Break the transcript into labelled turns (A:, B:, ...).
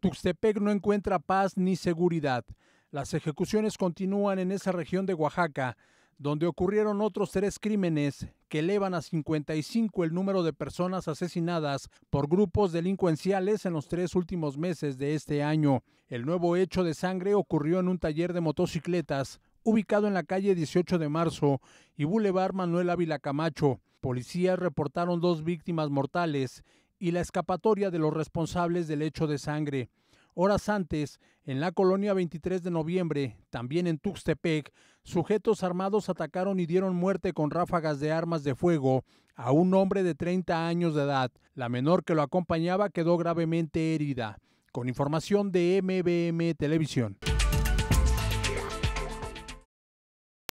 A: Tuxtepec no encuentra paz ni seguridad. Las ejecuciones continúan en esa región de Oaxaca, donde ocurrieron otros tres crímenes que elevan a 55 el número de personas asesinadas por grupos delincuenciales en los tres últimos meses de este año. El nuevo hecho de sangre ocurrió en un taller de motocicletas ubicado en la calle 18 de marzo y Boulevard Manuel Ávila Camacho. Policías reportaron dos víctimas mortales y la escapatoria de los responsables del hecho de sangre. Horas antes, en la colonia 23 de noviembre, también en Tuxtepec, sujetos armados atacaron y dieron muerte con ráfagas de armas de fuego a un hombre de 30 años de edad. La menor que lo acompañaba quedó gravemente herida. Con información de MBM Televisión.